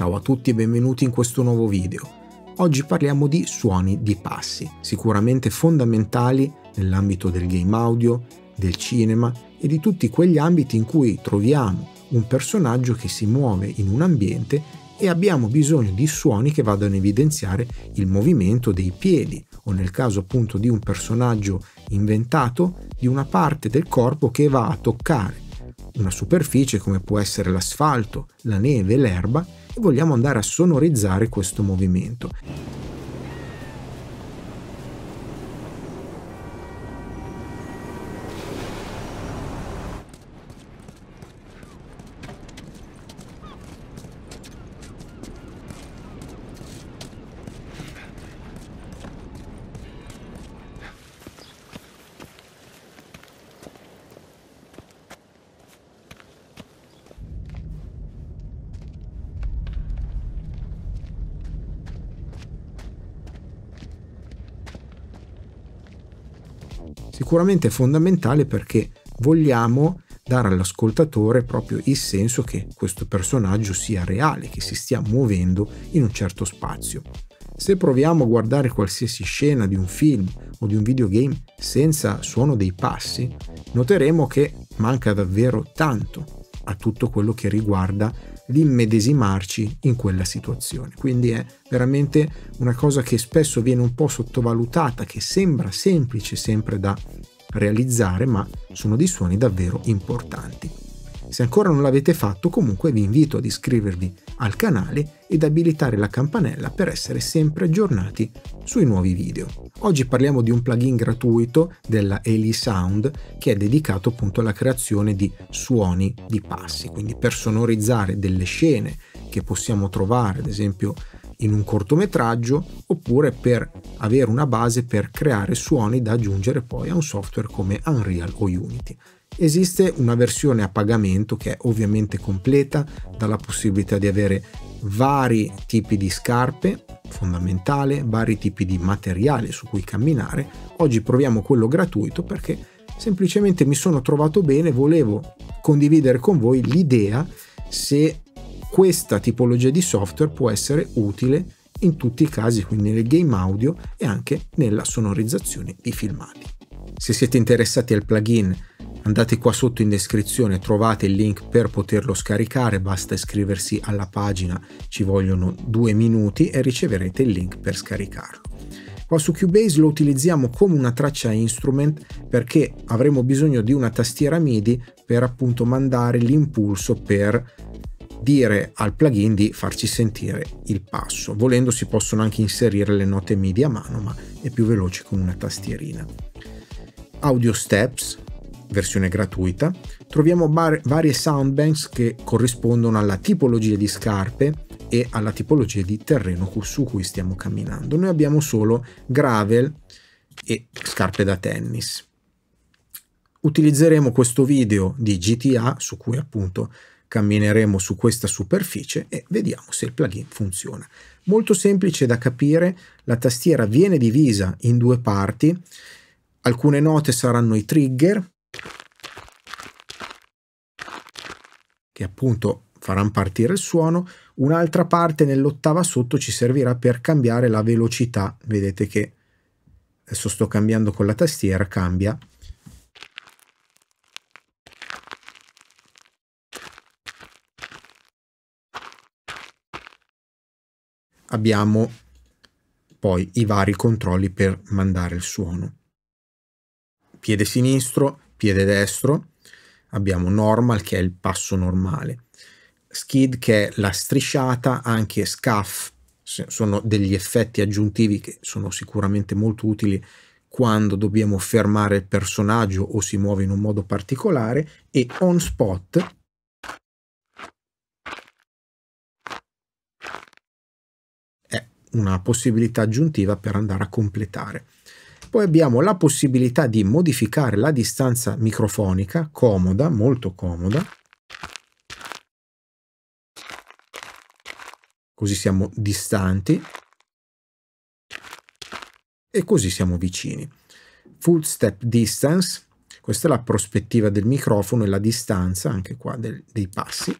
Ciao a tutti e benvenuti in questo nuovo video. Oggi parliamo di suoni di passi, sicuramente fondamentali nell'ambito del game audio, del cinema e di tutti quegli ambiti in cui troviamo un personaggio che si muove in un ambiente e abbiamo bisogno di suoni che vadano a evidenziare il movimento dei piedi o nel caso appunto di un personaggio inventato di una parte del corpo che va a toccare una superficie come può essere l'asfalto, la neve, l'erba e vogliamo andare a sonorizzare questo movimento. sicuramente fondamentale perché vogliamo dare all'ascoltatore proprio il senso che questo personaggio sia reale, che si stia muovendo in un certo spazio. Se proviamo a guardare qualsiasi scena di un film o di un videogame senza suono dei passi, noteremo che manca davvero tanto a tutto quello che riguarda l'immedesimarci in quella situazione. Quindi è veramente una cosa che spesso viene un po' sottovalutata, che sembra semplice sempre da realizzare, ma sono dei suoni davvero importanti. Se ancora non l'avete fatto, comunque vi invito ad iscrivervi al canale ed abilitare la campanella per essere sempre aggiornati sui nuovi video. Oggi parliamo di un plugin gratuito della Eli Sound che è dedicato appunto alla creazione di suoni di passi, quindi per sonorizzare delle scene che possiamo trovare, ad esempio in un cortometraggio oppure per avere una base per creare suoni da aggiungere poi a un software come Unreal o Unity. Esiste una versione a pagamento che è ovviamente completa, dà la possibilità di avere vari tipi di scarpe, fondamentale, vari tipi di materiale su cui camminare. Oggi proviamo quello gratuito perché semplicemente mi sono trovato bene, volevo condividere con voi l'idea se questa tipologia di software può essere utile in tutti i casi, quindi nel game audio e anche nella sonorizzazione di filmati. Se siete interessati al plugin Andate qua sotto in descrizione, trovate il link per poterlo scaricare, basta iscriversi alla pagina, ci vogliono due minuti e riceverete il link per scaricarlo. Qua su Cubase lo utilizziamo come una traccia instrument perché avremo bisogno di una tastiera MIDI per appunto mandare l'impulso per dire al plugin di farci sentire il passo. Volendo si possono anche inserire le note MIDI a mano, ma è più veloce con una tastierina. Audio Steps, versione gratuita, troviamo bar- varie soundbanks che corrispondono alla tipologia di scarpe e alla tipologia di terreno su cui stiamo camminando. Noi abbiamo solo gravel e scarpe da tennis. Utilizzeremo questo video di GTA su cui appunto cammineremo su questa superficie e vediamo se il plugin funziona. Molto semplice da capire, la tastiera viene divisa in due parti, alcune note saranno i trigger, che appunto faranno partire il suono, un'altra parte nell'ottava sotto ci servirà per cambiare la velocità, vedete che adesso sto cambiando con la tastiera, cambia. Abbiamo poi i vari controlli per mandare il suono. Piede sinistro, piede destro, abbiamo normal che è il passo normale, skid che è la strisciata, anche scuff sono degli effetti aggiuntivi che sono sicuramente molto utili quando dobbiamo fermare il personaggio o si muove in un modo particolare e on spot è una possibilità aggiuntiva per andare a completare. Poi abbiamo la possibilità di modificare la distanza microfonica, comoda, molto comoda. Così siamo distanti e così siamo vicini. Full step distance, questa è la prospettiva del microfono e la distanza anche qua del, dei passi.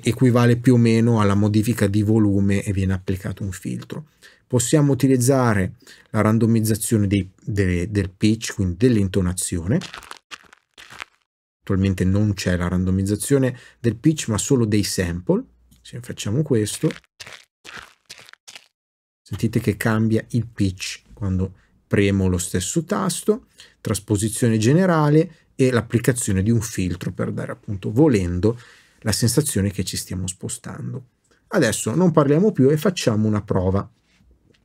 equivale più o meno alla modifica di volume e viene applicato un filtro. Possiamo utilizzare la randomizzazione dei, de, del pitch, quindi dell'intonazione. Attualmente non c'è la randomizzazione del pitch, ma solo dei sample. Se facciamo questo, sentite che cambia il pitch quando premo lo stesso tasto, trasposizione generale e l'applicazione di un filtro per dare appunto volendo la sensazione che ci stiamo spostando. Adesso non parliamo più e facciamo una prova.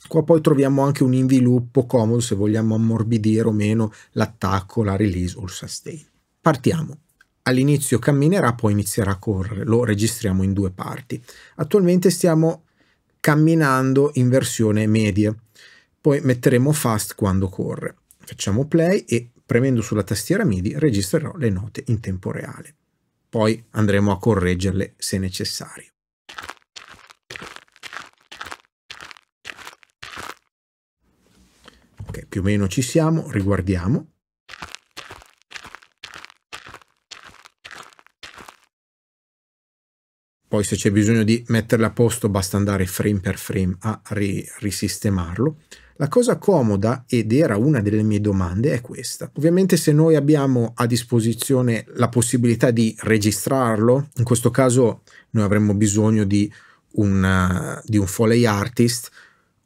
Qua poi troviamo anche un inviluppo comodo se vogliamo ammorbidire o meno l'attacco, la release o il sustain. Partiamo. All'inizio camminerà, poi inizierà a correre. Lo registriamo in due parti. Attualmente stiamo camminando in versione media. Poi metteremo fast quando corre. Facciamo play e premendo sulla tastiera MIDI registrerò le note in tempo reale poi andremo a correggerle se necessario. Ok, più o meno ci siamo, riguardiamo. Poi se c'è bisogno di metterla a posto basta andare frame per frame a ri risistemarlo. La cosa comoda, ed era una delle mie domande, è questa. Ovviamente se noi abbiamo a disposizione la possibilità di registrarlo, in questo caso noi avremmo bisogno di un, di un foley artist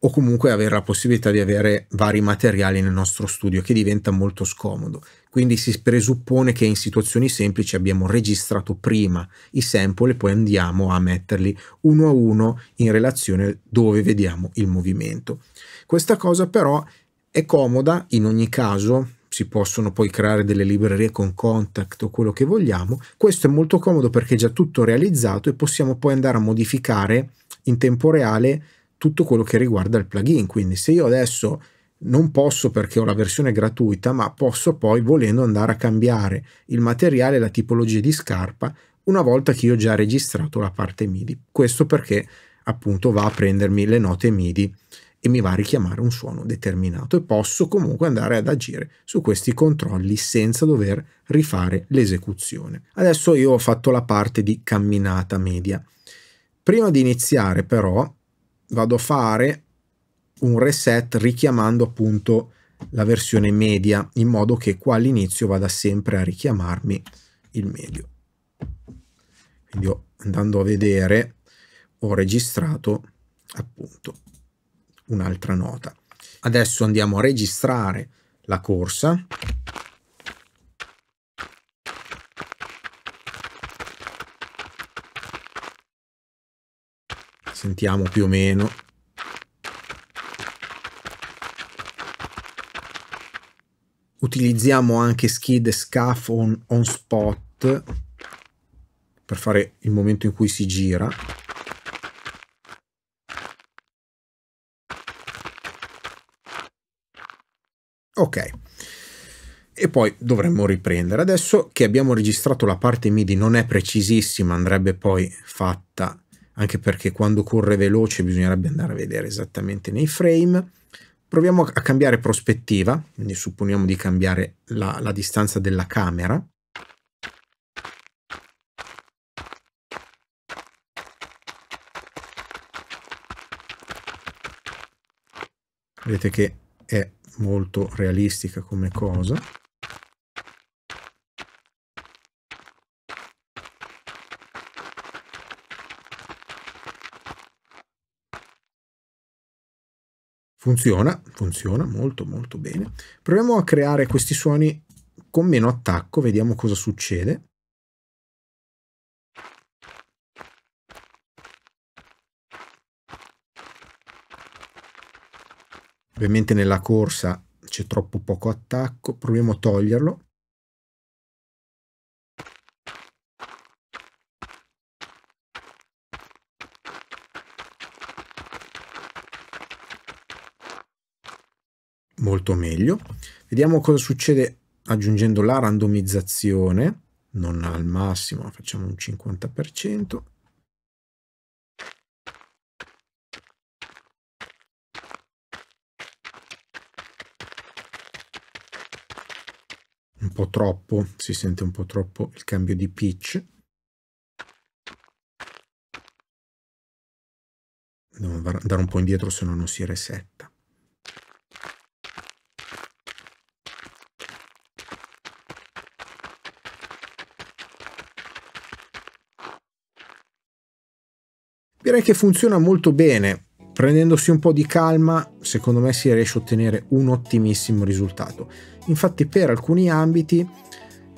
o comunque avere la possibilità di avere vari materiali nel nostro studio che diventa molto scomodo. Quindi si presuppone che in situazioni semplici abbiamo registrato prima i sample e poi andiamo a metterli uno a uno in relazione dove vediamo il movimento. Questa cosa però è comoda in ogni caso si possono poi creare delle librerie con contact o quello che vogliamo. Questo è molto comodo perché è già tutto realizzato e possiamo poi andare a modificare in tempo reale tutto quello che riguarda il plugin. Quindi se io adesso non posso perché ho la versione gratuita, ma posso poi volendo andare a cambiare il materiale, la tipologia di scarpa, una volta che io ho già registrato la parte MIDI. Questo perché appunto va a prendermi le note MIDI e mi va a richiamare un suono determinato e posso comunque andare ad agire su questi controlli senza dover rifare l'esecuzione. Adesso io ho fatto la parte di camminata media. Prima di iniziare però vado a fare un reset richiamando appunto la versione media in modo che qua all'inizio vada sempre a richiamarmi il medio quindi andando a vedere ho registrato appunto un'altra nota adesso andiamo a registrare la corsa sentiamo più o meno. Utilizziamo anche skid e scaff on, on spot per fare il momento in cui si gira. Ok. E poi dovremmo riprendere. Adesso che abbiamo registrato la parte MIDI non è precisissima, andrebbe poi fatta anche perché quando corre veloce bisognerebbe andare a vedere esattamente nei frame. Proviamo a cambiare prospettiva, quindi supponiamo di cambiare la, la distanza della camera. Vedete che è molto realistica come cosa. Funziona, funziona molto molto bene. Proviamo a creare questi suoni con meno attacco, vediamo cosa succede. Ovviamente nella corsa c'è troppo poco attacco, proviamo a toglierlo. molto meglio. Vediamo cosa succede aggiungendo la randomizzazione, non al massimo, facciamo un 50%. Un po' troppo, si sente un po' troppo il cambio di pitch. Devo andare un po' indietro se no non si resetta. Direi che funziona molto bene, Prendendosi un po' di calma, secondo me si riesce a ottenere un ottimissimo risultato. Infatti per alcuni ambiti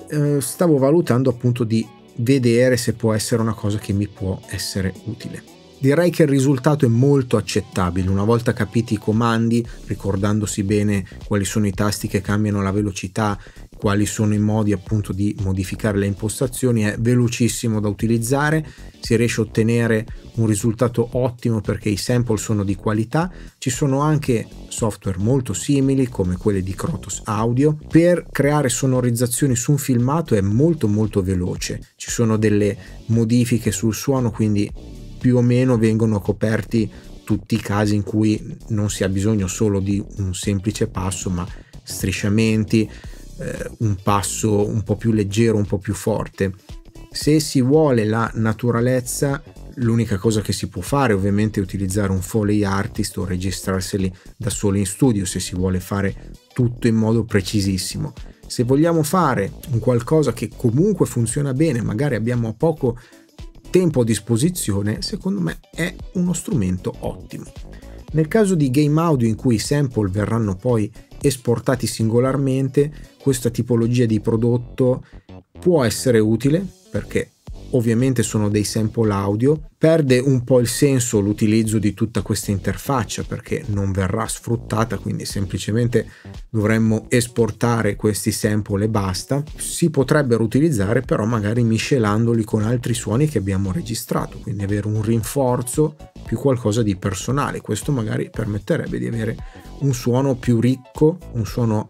eh, stavo valutando appunto di vedere se può essere una cosa che mi può essere utile. Direi che il risultato è molto accettabile, una volta capiti i comandi, ricordandosi bene quali sono i tasti che cambiano la velocità quali sono i modi appunto di modificare le impostazioni, è velocissimo da utilizzare, si riesce a ottenere un risultato ottimo perché i sample sono di qualità, ci sono anche software molto simili come quelli di Krotos Audio, per creare sonorizzazioni su un filmato è molto molto veloce, ci sono delle modifiche sul suono quindi più o meno vengono coperti tutti i casi in cui non si ha bisogno solo di un semplice passo ma strisciamenti, eh, un passo un po' più leggero, un po' più forte. Se si vuole la naturalezza, l'unica cosa che si può fare ovviamente è utilizzare un foley artist o registrarseli da solo in studio se si vuole fare tutto in modo precisissimo. Se vogliamo fare un qualcosa che comunque funziona bene, magari abbiamo poco tempo a disposizione, secondo me è uno strumento ottimo. Nel caso di game audio in cui i sample verranno poi esportati singolarmente, questa tipologia di prodotto può essere utile perché ovviamente sono dei sample audio, perde un po' il senso l'utilizzo di tutta questa interfaccia perché non verrà sfruttata, quindi semplicemente dovremmo esportare questi sample e basta. Si potrebbero utilizzare però magari miscelandoli con altri suoni che abbiamo registrato, quindi avere un rinforzo più qualcosa di personale. Questo magari permetterebbe di avere un suono più ricco, un suono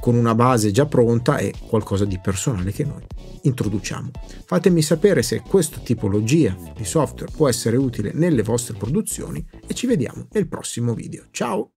con una base già pronta e qualcosa di personale che noi introduciamo. Fatemi sapere se questa tipologia di software può essere utile nelle vostre produzioni e ci vediamo nel prossimo video. Ciao!